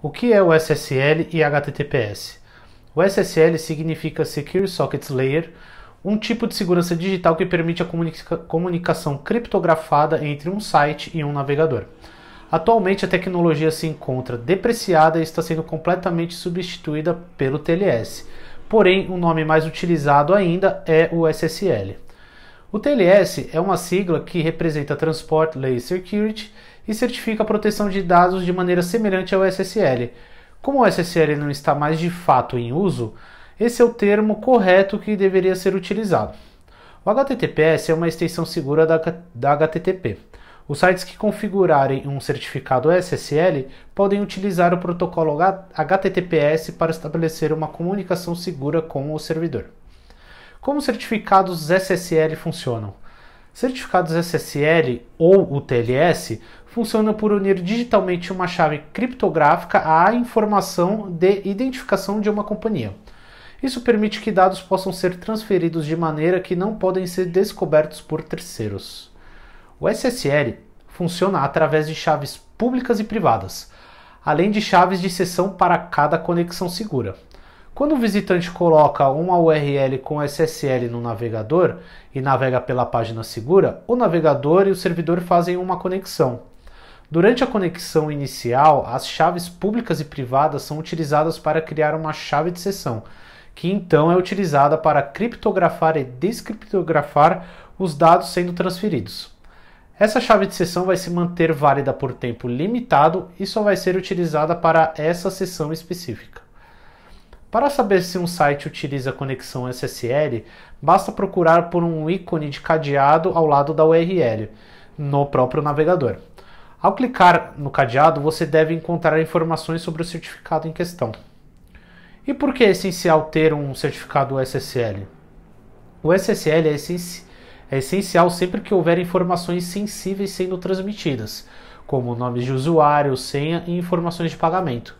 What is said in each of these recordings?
O que é o SSL e HTTPS? O SSL significa Secure Sockets Layer, um tipo de segurança digital que permite a comunica comunicação criptografada entre um site e um navegador. Atualmente, a tecnologia se encontra depreciada e está sendo completamente substituída pelo TLS. Porém, o nome mais utilizado ainda é o SSL. O TLS é uma sigla que representa Transport Layer Security e certifica a proteção de dados de maneira semelhante ao SSL. Como o SSL não está mais de fato em uso, esse é o termo correto que deveria ser utilizado. O HTTPS é uma extensão segura da, da HTTP. Os sites que configurarem um certificado SSL podem utilizar o protocolo HTTPS para estabelecer uma comunicação segura com o servidor. Como certificados SSL funcionam? Certificados SSL ou UTLS funcionam por unir digitalmente uma chave criptográfica à informação de identificação de uma companhia. Isso permite que dados possam ser transferidos de maneira que não podem ser descobertos por terceiros. O SSL funciona através de chaves públicas e privadas, além de chaves de sessão para cada conexão segura. Quando o visitante coloca uma URL com SSL no navegador e navega pela página segura, o navegador e o servidor fazem uma conexão. Durante a conexão inicial, as chaves públicas e privadas são utilizadas para criar uma chave de sessão, que então é utilizada para criptografar e descriptografar os dados sendo transferidos. Essa chave de sessão vai se manter válida por tempo limitado e só vai ser utilizada para essa sessão específica. Para saber se um site utiliza conexão SSL, basta procurar por um ícone de cadeado ao lado da URL, no próprio navegador. Ao clicar no cadeado, você deve encontrar informações sobre o certificado em questão. E por que é essencial ter um certificado SSL? O SSL é, essenci é essencial sempre que houver informações sensíveis sendo transmitidas, como nomes de usuário, senha e informações de pagamento.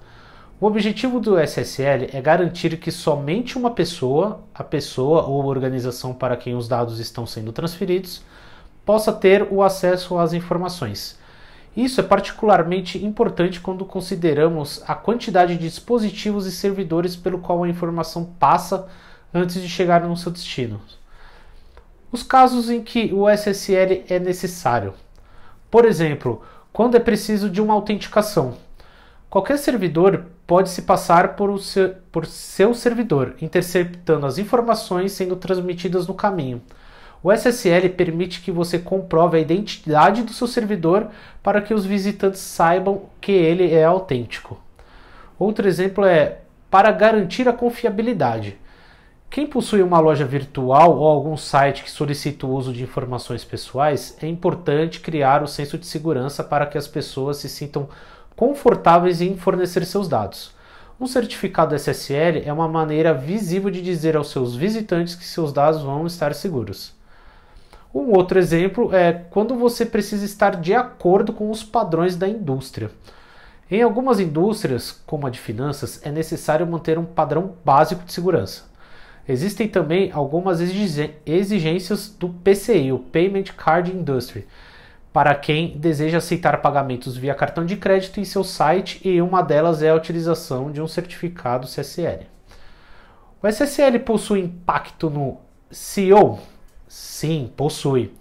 O objetivo do SSL é garantir que somente uma pessoa, a pessoa ou a organização para quem os dados estão sendo transferidos, possa ter o acesso às informações. Isso é particularmente importante quando consideramos a quantidade de dispositivos e servidores pelo qual a informação passa antes de chegar no seu destino. Os casos em que o SSL é necessário. Por exemplo, quando é preciso de uma autenticação, Qualquer servidor pode se passar por, seu, por seu servidor, interceptando as informações sendo transmitidas no caminho. O SSL permite que você comprove a identidade do seu servidor para que os visitantes saibam que ele é autêntico. Outro exemplo é para garantir a confiabilidade. Quem possui uma loja virtual ou algum site que solicita o uso de informações pessoais, é importante criar o senso de segurança para que as pessoas se sintam confortáveis em fornecer seus dados. Um certificado SSL é uma maneira visível de dizer aos seus visitantes que seus dados vão estar seguros. Um outro exemplo é quando você precisa estar de acordo com os padrões da indústria. Em algumas indústrias, como a de finanças, é necessário manter um padrão básico de segurança. Existem também algumas exigências do PCI, o Payment Card Industry, para quem deseja aceitar pagamentos via cartão de crédito em seu site e uma delas é a utilização de um certificado CSL. O SSL possui impacto no SEO? Sim, possui.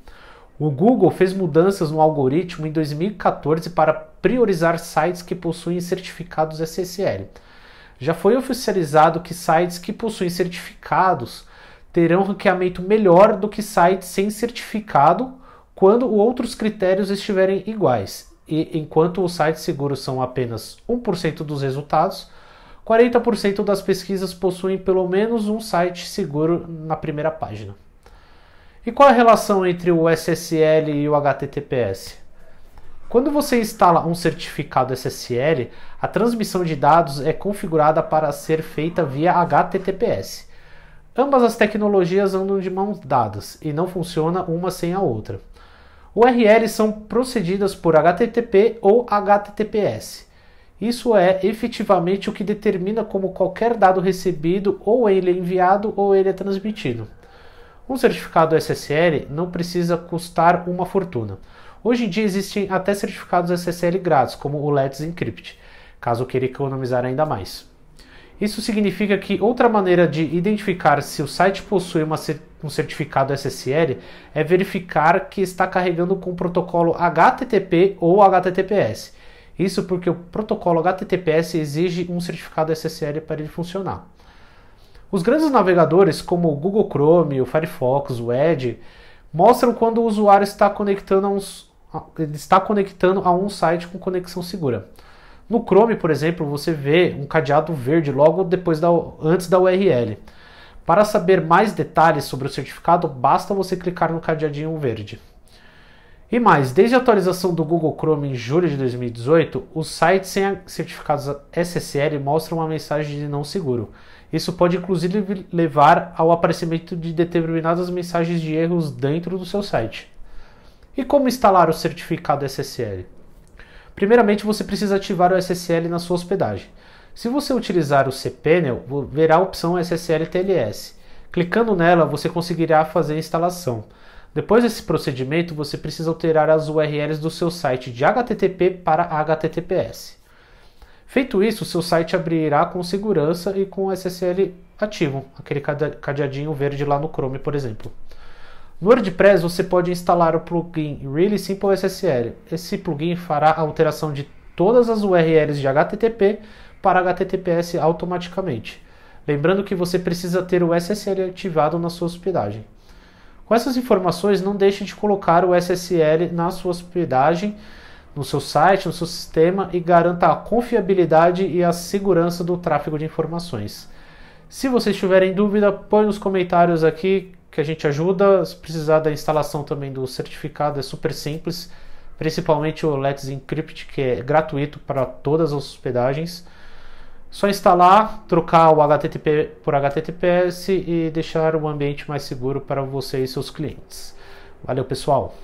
O Google fez mudanças no algoritmo em 2014 para priorizar sites que possuem certificados SSL. Já foi oficializado que sites que possuem certificados terão ranqueamento melhor do que sites sem certificado quando outros critérios estiverem iguais. E enquanto os sites seguros são apenas 1% dos resultados, 40% das pesquisas possuem pelo menos um site seguro na primeira página. E qual é a relação entre o SSL e o HTTPS? Quando você instala um certificado SSL, a transmissão de dados é configurada para ser feita via HTTPS. Ambas as tecnologias andam de mãos dadas e não funciona uma sem a outra. URLs são procedidas por HTTP ou HTTPS. Isso é efetivamente o que determina como qualquer dado recebido ou ele é enviado ou ele é transmitido. Um certificado SSL não precisa custar uma fortuna. Hoje em dia existem até certificados SSL grátis, como o Let's Encrypt, caso queira economizar ainda mais. Isso significa que outra maneira de identificar se o site possui uma, um certificado SSL é verificar que está carregando com o protocolo HTTP ou HTTPS. Isso porque o protocolo HTTPS exige um certificado SSL para ele funcionar. Os grandes navegadores, como o Google Chrome, o Firefox, o Edge, mostram quando o usuário está conectando a, está conectando a um site com conexão segura. No Chrome, por exemplo, você vê um cadeado verde logo depois da, antes da URL. Para saber mais detalhes sobre o certificado, basta você clicar no cadeadinho verde. E mais, desde a atualização do Google Chrome em julho de 2018, os sites sem certificados SSL mostram uma mensagem de não seguro. Isso pode inclusive levar ao aparecimento de determinadas mensagens de erros dentro do seu site. E como instalar o certificado SSL? Primeiramente, você precisa ativar o SSL na sua hospedagem. Se você utilizar o cPanel, verá a opção SSL TLS. Clicando nela, você conseguirá fazer a instalação. Depois desse procedimento, você precisa alterar as URLs do seu site de HTTP para HTTPS. Feito isso, seu site abrirá com segurança e com SSL ativo, aquele cadeadinho verde lá no Chrome, por exemplo. No WordPress você pode instalar o plugin Really Simple SSL. Esse plugin fará a alteração de todas as URLs de HTTP para HTTPS automaticamente. Lembrando que você precisa ter o SSL ativado na sua hospedagem. Com essas informações, não deixe de colocar o SSL na sua hospedagem, no seu site, no seu sistema e garanta a confiabilidade e a segurança do tráfego de informações. Se vocês tiverem dúvida, põe nos comentários aqui que a gente ajuda. Se precisar da instalação também do certificado, é super simples. Principalmente o Let's Encrypt, que é gratuito para todas as hospedagens. Só instalar, trocar o HTTP por HTTPS e deixar o ambiente mais seguro para você e seus clientes. Valeu, pessoal!